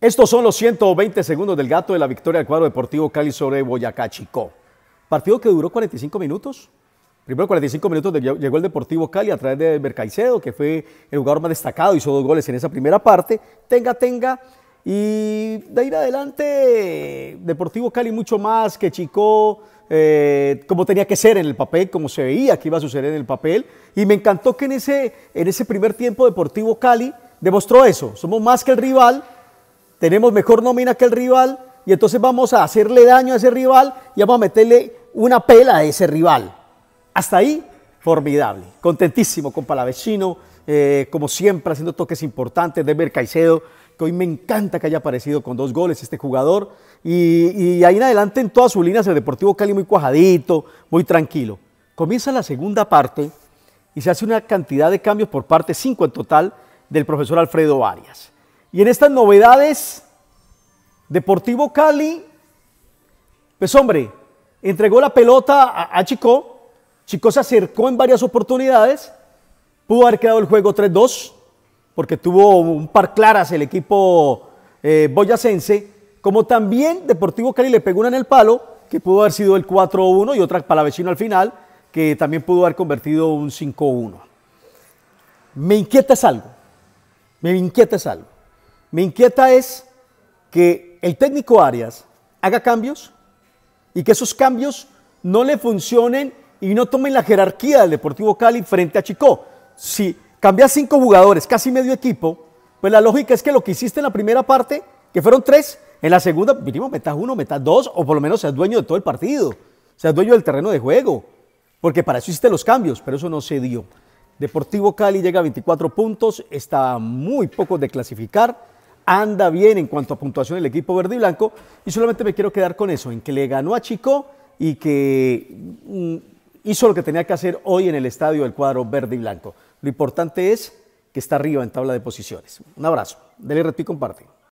Estos son los 120 segundos del gato de la victoria del cuadro deportivo Cali sobre Boyacá Chico. Partido que duró 45 minutos. Primero 45 minutos llegó el Deportivo Cali a través de Mercaicedo, que fue el jugador más destacado, hizo dos goles en esa primera parte. Tenga, tenga. Y de ahí adelante, Deportivo Cali mucho más que Chico, eh, como tenía que ser en el papel, como se veía que iba a suceder en el papel. Y me encantó que en ese, en ese primer tiempo Deportivo Cali demostró eso. Somos más que el rival, tenemos mejor nómina que el rival y entonces vamos a hacerle daño a ese rival y vamos a meterle una pela a ese rival. Hasta ahí, formidable. Contentísimo con Palavecino, eh, como siempre, haciendo toques importantes. de Caicedo, que hoy me encanta que haya aparecido con dos goles este jugador. Y, y ahí en adelante, en todas sus líneas, el Deportivo Cali muy cuajadito, muy tranquilo. Comienza la segunda parte y se hace una cantidad de cambios por parte, cinco en total, del profesor Alfredo Arias. Y en estas novedades, Deportivo Cali, pues hombre, entregó la pelota a, Chico. Chico se acercó en varias oportunidades. Pudo haber quedado el juego 3-2, porque tuvo un par claras el equipo eh, boyacense. Como también Deportivo Cali le pegó una en el palo, que pudo haber sido el 4-1 y otra para vecino al final, que también pudo haber convertido un 5-1. Me inquieta es algo. Me inquieta es algo. Me inquieta es que el técnico Arias haga cambios y que esos cambios no le funcionen y no tomen la jerarquía del Deportivo Cali frente a Chico. Si cambias cinco jugadores, casi medio equipo, pues la lógica es que lo que hiciste en la primera parte, que fueron tres, en la segunda mínimo metas uno, metas dos, o por lo menos seas dueño de todo el partido, seas dueño del terreno de juego, porque para eso hiciste los cambios, pero eso no se dio. Deportivo Cali llega a 24 puntos, está muy poco de clasificar anda bien en cuanto a puntuación el equipo verde y blanco. Y solamente me quiero quedar con eso, en que le ganó a Chico y que mm, hizo lo que tenía que hacer hoy en el estadio del cuadro verde y blanco. Lo importante es que está arriba en tabla de posiciones. Un abrazo. Dele rt y comparte.